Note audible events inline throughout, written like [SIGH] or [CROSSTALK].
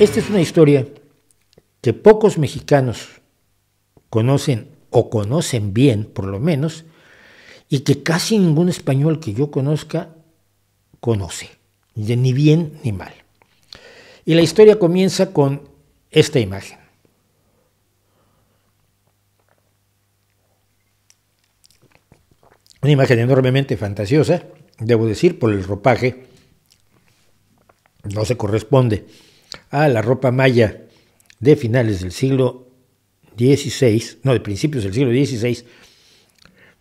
Esta es una historia que pocos mexicanos conocen o conocen bien, por lo menos, y que casi ningún español que yo conozca conoce, ni bien ni mal. Y la historia comienza con esta imagen. Una imagen enormemente fantasiosa, debo decir, por el ropaje, no se corresponde a la ropa maya de finales del siglo XVI, no, de principios del siglo XVI.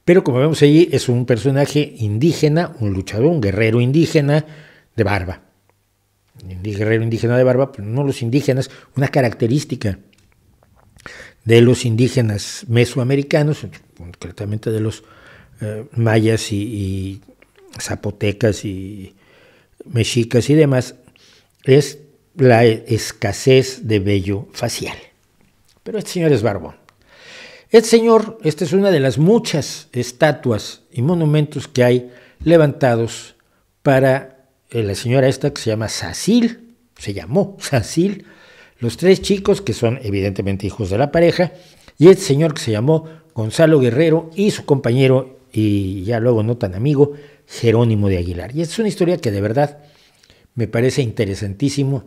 Pero como vemos allí, es un personaje indígena, un luchador, un guerrero indígena de barba. Guerrero indígena de barba, pero no los indígenas, una característica de los indígenas mesoamericanos, concretamente de los eh, mayas y zapotecas y mexicas y demás, es la escasez de vello facial. Pero este señor es barbón. Este señor, esta es una de las muchas estatuas y monumentos que hay levantados para eh, la señora esta que se llama Sacil, se llamó Sacil, los tres chicos que son evidentemente hijos de la pareja, y este señor que se llamó Gonzalo Guerrero y su compañero, y ya luego no tan amigo, Jerónimo de Aguilar. Y es una historia que de verdad me parece interesantísimo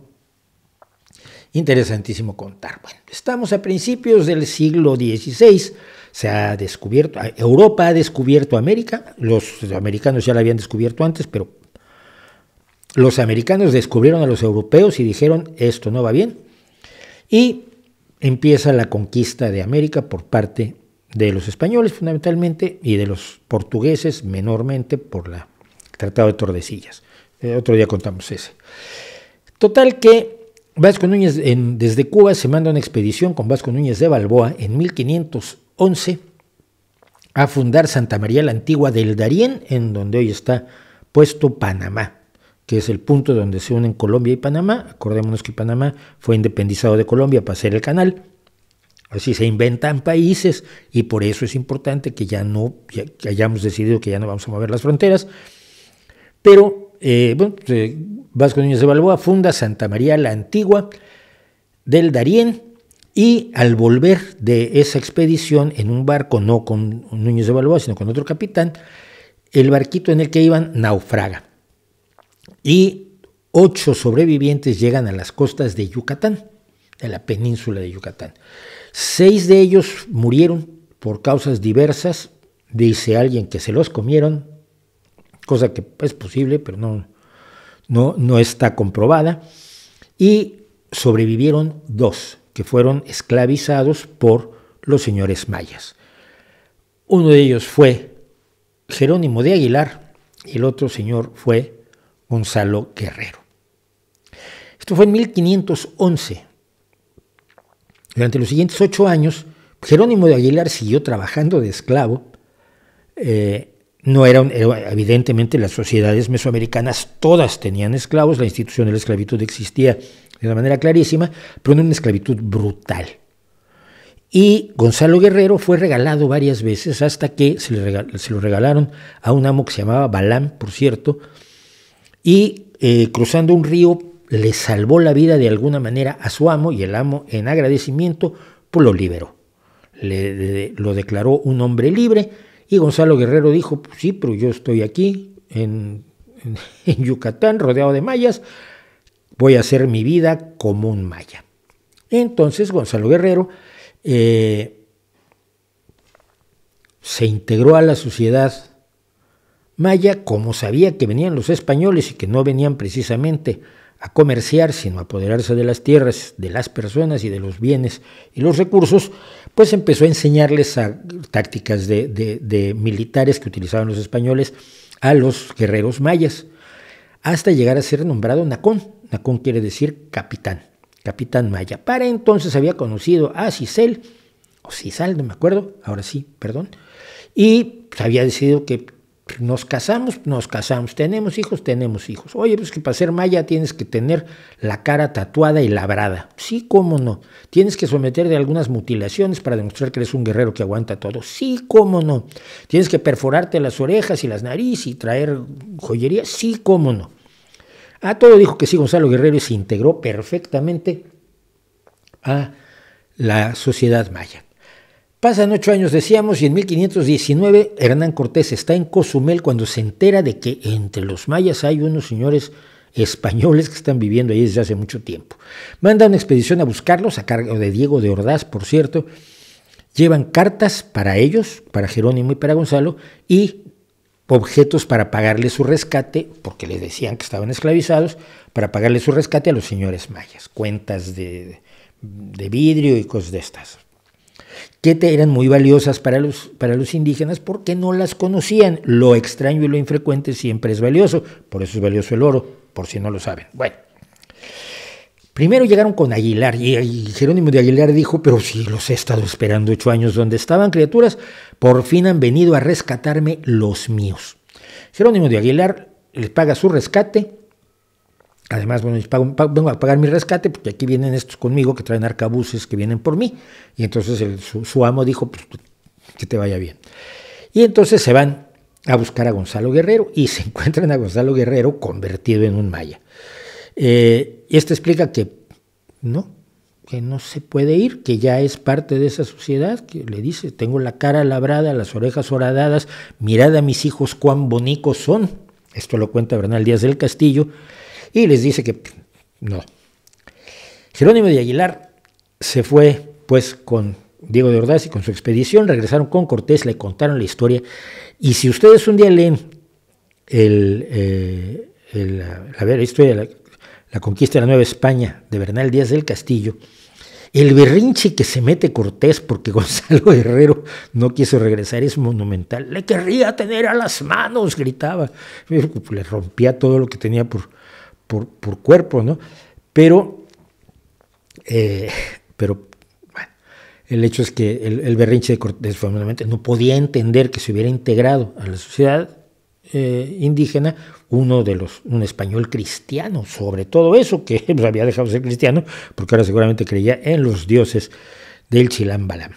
interesantísimo contar. Bueno, estamos a principios del siglo XVI, se ha descubierto, Europa ha descubierto América, los americanos ya la habían descubierto antes, pero los americanos descubrieron a los europeos y dijeron esto no va bien. Y empieza la conquista de América por parte de los españoles fundamentalmente y de los portugueses menormente por la Tratado de Tordesillas. Eh, otro día contamos ese. Total que Vasco Núñez desde Cuba se manda una expedición con Vasco Núñez de Balboa en 1511 a fundar Santa María la Antigua del Darién, en donde hoy está puesto Panamá, que es el punto donde se unen Colombia y Panamá. Acordémonos que Panamá fue independizado de Colombia para hacer el canal. Así se inventan países y por eso es importante que ya no hayamos decidido que ya no vamos a mover las fronteras. Pero eh, bueno, Vasco Núñez de Balboa funda Santa María la Antigua del Darién y al volver de esa expedición en un barco, no con Núñez de Balboa, sino con otro capitán, el barquito en el que iban naufraga. Y ocho sobrevivientes llegan a las costas de Yucatán, de la península de Yucatán. Seis de ellos murieron por causas diversas, dice alguien que se los comieron, cosa que es posible, pero no, no, está comprobada, y sobrevivieron dos que fueron esclavizados por los señores mayas. Uno de ellos fue Jerónimo de Aguilar y el otro señor fue Gonzalo Guerrero. Esto fue en 1511. Durante los siguientes ocho años, Jerónimo de Aguilar siguió trabajando de esclavo eh, no eran, evidentemente las sociedades mesoamericanas todas tenían esclavos, la institución de la esclavitud existía de una manera clarísima, pero no una esclavitud brutal. Y Gonzalo Guerrero fue regalado varias veces hasta que se, lo regalaron a un amo que se llamaba Balán, por cierto, y eh, cruzando un río le salvó la vida de alguna manera a su amo y el amo en agradecimiento por pues lo liberó. le, lo declaró un hombre libre y Gonzalo Guerrero dijo, pues sí, pero yo estoy aquí [LAUGHS] en, Yucatán, rodeado de mayas, voy a hacer mi vida como un maya. Entonces Gonzalo Guerrero eh, se integró a la sociedad maya como sabía que venían los españoles y que no venían precisamente a comerciar, sino a apoderarse de las tierras, de las personas y de los bienes y los recursos, pues empezó a enseñarles tácticas de, militares que utilizaban los españoles a los guerreros mayas, hasta llegar a ser nombrado Nacón. Nacón quiere decir capitán, capitán maya. Para entonces había conocido a Cisel, o Cisal, no me acuerdo, ahora sí, perdón, y pues había decidido que nos casamos, nos casamos, tenemos hijos, tenemos hijos. Oye, pues que para ser maya tienes que tener la cara tatuada y labrada. Sí, cómo no. Tienes que someterte a algunas mutilaciones para demostrar que eres un guerrero que aguanta todo. Sí, cómo no. Tienes que perforarte las orejas y las narices y traer joyería. Sí, cómo no. A ah, todo dijo que sí, Gonzalo Guerrero se integró perfectamente a la sociedad maya. Pasan ocho años, decíamos, y en 1519 Hernán Cortés está en Cozumel cuando se entera de que entre los mayas hay unos señores españoles que están viviendo ahí desde hace mucho tiempo. Manda una expedición a buscarlos, a cargo de Diego de Ordaz, por cierto. Llevan cartas para ellos, para Jerónimo y para Gonzalo, y objetos para pagarles su rescate, porque les decían que estaban esclavizados, para pagarle su rescate a los señores mayas, cuentas de, de vidrio y cosas de estas que te eran muy valiosas para los, para los indígenas porque no las conocían. Lo extraño y lo infrecuente siempre es valioso, por eso es valioso el oro, por si no lo saben. Bueno, primero llegaron con Aguilar y, y Jerónimo de Aguilar dijo, pero si los he estado esperando ocho años donde estaban criaturas, por fin han venido a rescatarme los míos. Jerónimo de Aguilar les paga su rescate, Además, bueno, vengo a pagar mi rescate porque aquí vienen estos conmigo que traen arcabuces que vienen por mí. Y entonces su, amo dijo, pues, pues, que te vaya bien. Y entonces se van a buscar a Gonzalo Guerrero y se [LAUGHS] encuentran a Gonzalo Guerrero convertido en un maya. Eh, ...y este explica que no, que no se puede ir, que ya es parte de esa sociedad, que le dice, tengo la cara labrada, las orejas horadadas, mirad a mis hijos cuán bonitos son. Esto lo cuenta Bernal Díaz del Castillo y les dice que no. Jerónimo de Aguilar se fue pues con Diego de Ordaz y con su expedición, regresaron con Cortés, le contaron la historia y si ustedes un día leen el, eh, la, historia de la, la conquista de la Nueva España de Bernal Díaz del Castillo, el berrinche que se mete Cortés porque [LAUGHS] Gonzalo Herrero no quiso regresar es monumental. Le querría tener a las manos, gritaba. Pues, le rompía todo lo que tenía por, por, cuerpo, ¿no? Pero, eh, pero bueno, el hecho es que el, berrinche de Cortés no podía entender que se hubiera integrado a la sociedad eh, indígena uno de los un español cristiano sobre todo eso que [LAUGHS] había dejado de ser cristiano porque ahora seguramente creía en los dioses del Chilambalam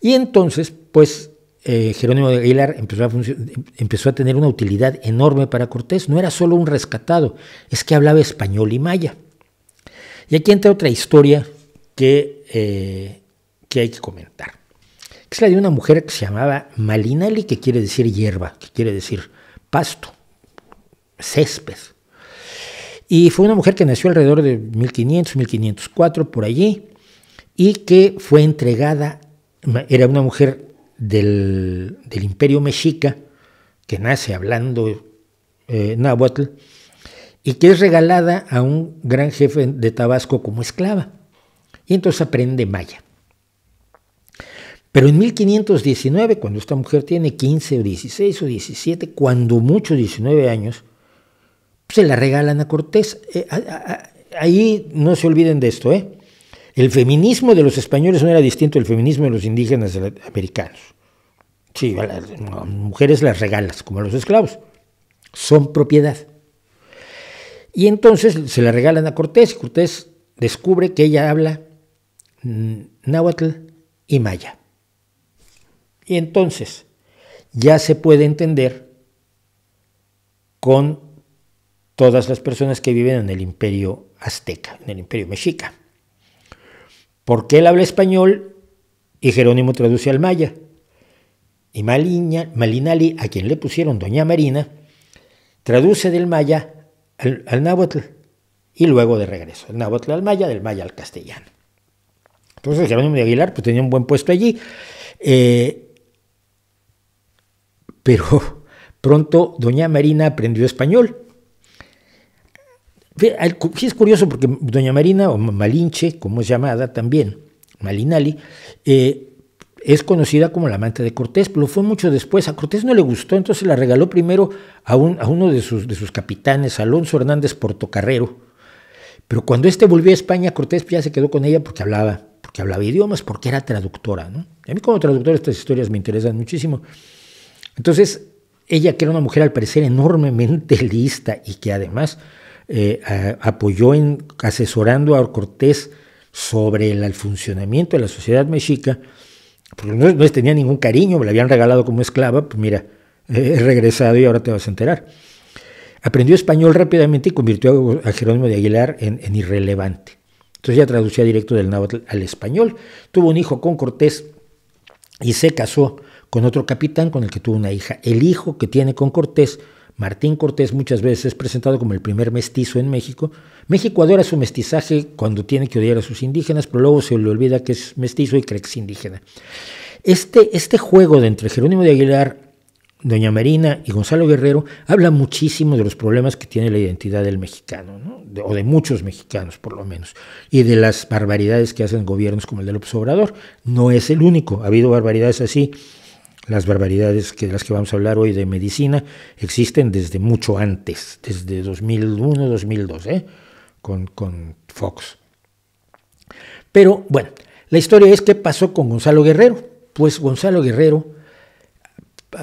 y entonces pues eh, Jerónimo de Aguilar empezó a, tener una utilidad enorme para Cortés. No era solo un rescatado, es que hablaba español y maya. Y aquí entra otra historia que, eh, que hay que comentar. Es la de una mujer que se llamaba Malinali, que quiere decir hierba, que quiere decir pasto, césped. Y fue una mujer que nació alrededor de 1500, 1504, por allí, y que fue entregada, era una mujer del, imperio mexica, que nace hablando eh, náhuatl, y que es regalada a un gran jefe de Tabasco como esclava. Y entonces aprende maya. Pero en 1519, cuando esta mujer tiene 15 o 16 o 17, cuando mucho 19 años, se la regalan a Cortés. Eh, ahí no se olviden de esto, ¿eh? El feminismo de los españoles no era distinto del feminismo de los indígenas americanos. Sí, las mujeres las regalas, como a los esclavos. Son propiedad. Y entonces se la regalan a Cortés y Cortés descubre que ella habla mm, náhuatl y maya. Y entonces ya se puede entender con todas las personas que viven en el imperio azteca, en el imperio mexica porque él habla español y Jerónimo traduce al maya. Y Malinali, a quien le pusieron Doña Marina, traduce del maya al, náhuatl y luego de regreso, del náhuatl al maya, del maya al castellano. Entonces Jerónimo de Aguilar pues, tenía un buen puesto allí, eh, pero pronto Doña Marina aprendió español es curioso porque doña Marina, o Malinche, como es llamada también, Malinali, eh, es conocida como la amante de Cortés, pero fue mucho después. A Cortés no le gustó, entonces la regaló primero a, uno de sus, de sus, capitanes, Alonso Hernández Portocarrero. Pero cuando este volvió a España, Cortés ya se quedó con ella porque hablaba, porque hablaba idiomas, porque era traductora. a mí como traductora estas historias me interesan muchísimo. Entonces, ella que era una mujer al parecer enormemente [LAUGHS] lista y que además eh, apoyó en asesorando a Cortés sobre el, funcionamiento de la sociedad mexica, porque no, les tenía ningún cariño, me la habían regalado como esclava, pues mira, [LAUGHS] he regresado y ahora te vas a enterar. Aprendió español rápidamente y convirtió a, Jerónimo de Aguilar en, en irrelevante. Entonces ya traducía directo del náhuatl al español. Tuvo un hijo con Cortés y se casó con otro capitán con el que tuvo una hija. El hijo que tiene con Cortés Martín Cortés muchas veces es presentado como el primer mestizo en México. México adora su mestizaje cuando tiene que odiar a sus indígenas, pero luego se le olvida que es mestizo y cree que es indígena. Este, este juego de entre Jerónimo de Aguilar, Doña Marina y Gonzalo Guerrero habla muchísimo de los problemas que tiene la identidad del mexicano, o de muchos mexicanos por lo menos, y de las barbaridades que hacen gobiernos como el de López No es el único, ha habido barbaridades así las barbaridades que, de las que vamos a hablar hoy de medicina existen desde mucho antes, desde 2001, 2002, ¿eh? con, con Fox. Pero bueno, la historia es qué pasó con Gonzalo Guerrero. Pues Gonzalo Guerrero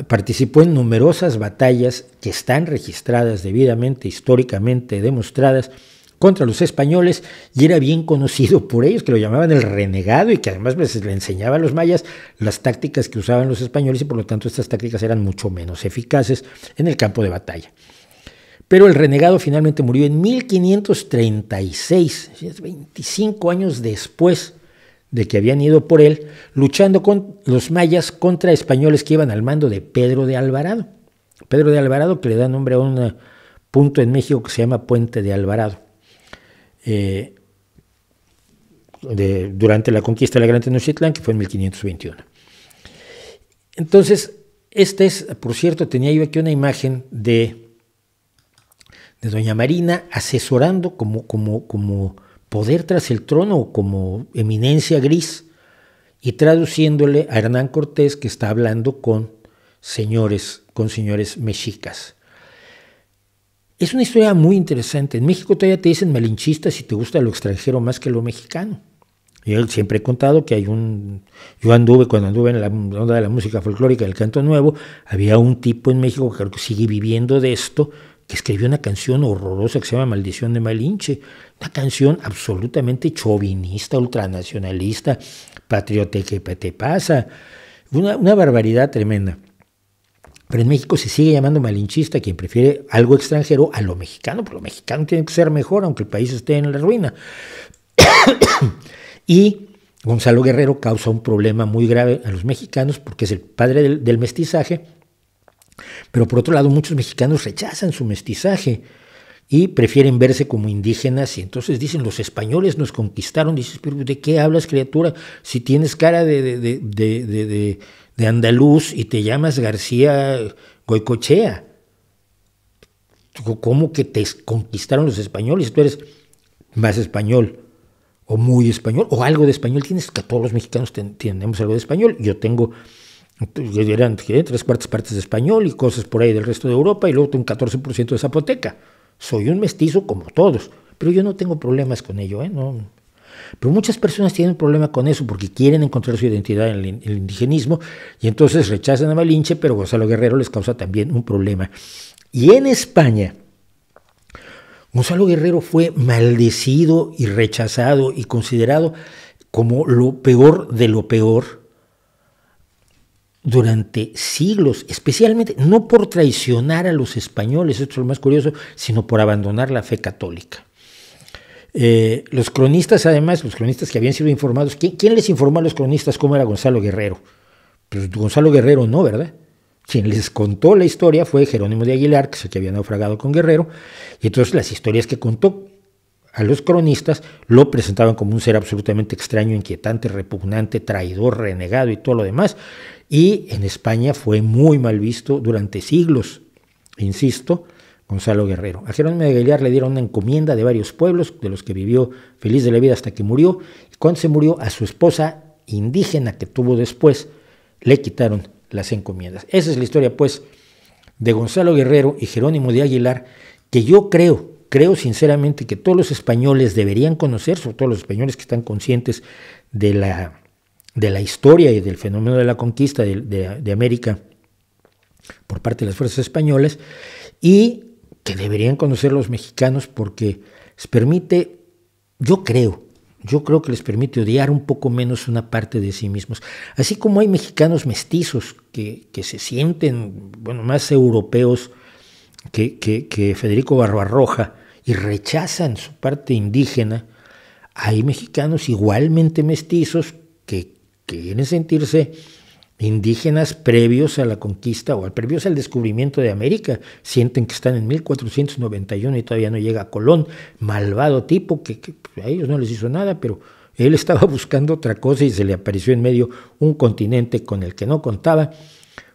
participó en numerosas batallas que están registradas debidamente, históricamente demostradas contra los españoles y era bien conocido por ellos, que lo llamaban el renegado y que además pues, le enseñaba a los mayas las tácticas que usaban los españoles y por lo tanto estas tácticas eran mucho menos eficaces en el campo de batalla. Pero el renegado finalmente murió en 1536, 25 años después de que habían ido por él, luchando con los mayas contra españoles que iban al mando de Pedro de Alvarado. Pedro de Alvarado que le da nombre a un eh, punto en México que se llama Puente de Alvarado. Eh, durante la conquista de la Gran Tenochtitlán, que fue en 1521. Entonces, esta es, por cierto, tenía yo aquí una imagen de, de doña Marina asesorando como, como, como poder tras el trono, como eminencia gris, y traduciéndole a Hernán Cortés que está hablando con señores, con señores mexicas. Es una historia muy interesante. En México todavía te dicen malinchista si te gusta lo extranjero más que lo mexicano. Yo siempre he contado que hay un. Yo anduve, cuando anduve en la onda de la música folclórica del canto nuevo, había un tipo en México que creo que sigue viviendo de esto, que escribió una canción horrorosa que se llama Maldición de Malinche. Una canción absolutamente chauvinista, ultranacionalista, patriota, que te pasa. una barbaridad tremenda. Pero en México se sigue llamando malinchista quien prefiere algo extranjero a lo mexicano, porque lo mexicano tiene que ser mejor, aunque el país esté en la ruina. [COUGHS] y Gonzalo Guerrero causa un problema muy grave a los mexicanos porque es el padre del, mestizaje, pero por otro lado muchos mexicanos rechazan su mestizaje y prefieren verse como indígenas y entonces dicen los españoles nos conquistaron, dices, pero ¿de qué hablas criatura si tienes cara de, de, de, de andaluz y te llamas García Goicochea. ¿Cómo que te conquistaron los españoles? Tú eres más español o muy español o algo de español. Tienes que todos los mexicanos tenemos algo de español. Yo tengo, tres cuartas partes de español y cosas por ahí del resto de Europa y luego tengo un 14% de zapoteca. Soy un mestizo como todos, pero yo no tengo problemas con ello. ¿eh? No, pero muchas personas tienen un problema con eso porque quieren encontrar su identidad en el, indigenismo y entonces rechazan a Malinche, pero Gonzalo Guerrero les causa también un problema. Y en España, Gonzalo Guerrero fue maldecido y rechazado y considerado como lo peor de lo peor durante siglos, especialmente no por traicionar a los españoles, esto es lo más curioso, sino por abandonar la fe católica. Eh, los cronistas, además, los cronistas que habían sido informados, ¿quién, les informó a los cronistas cómo era Gonzalo Guerrero? Pues Gonzalo Guerrero no, ¿verdad? Quien les contó la historia fue Jerónimo de Aguilar, que es el que había naufragado con Guerrero, y entonces las historias que contó a los cronistas lo presentaban como un ser absolutamente extraño, inquietante, repugnante, traidor, renegado y todo lo demás, y en España fue muy mal visto durante siglos, insisto, Gonzalo Guerrero. A Jerónimo de Aguilar le dieron una encomienda de varios pueblos, de los que vivió feliz de la vida hasta que murió, y cuando se murió a su esposa indígena que tuvo después, le quitaron las encomiendas. Esa es la historia, pues, de Gonzalo Guerrero y Jerónimo de Aguilar, que yo creo, creo sinceramente que todos los españoles deberían conocer, sobre todo los españoles que están conscientes de la, de la historia y del fenómeno de la conquista de, América por parte de las fuerzas españolas, y que deberían conocer los mexicanos porque les permite, yo creo, yo creo que les permite odiar un poco menos una parte de sí mismos. Así como hay mexicanos mestizos que, que se sienten bueno, más europeos que, que, que Federico Barbarroja y rechazan su parte indígena, hay mexicanos igualmente mestizos que quieren sentirse indígenas previos a la conquista o previos al descubrimiento de América. Sienten que están en 1491 y todavía no llega Colón, malvado tipo que, pues, a ellos no les hizo nada, pero él [LAUGHS] estaba buscando otra cosa y se le apareció en medio un continente con el que no contaba,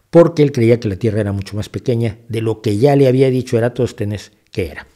porque él creía que la Tierra era mucho más pequeña de lo que ya le había dicho Eratóstenes que era.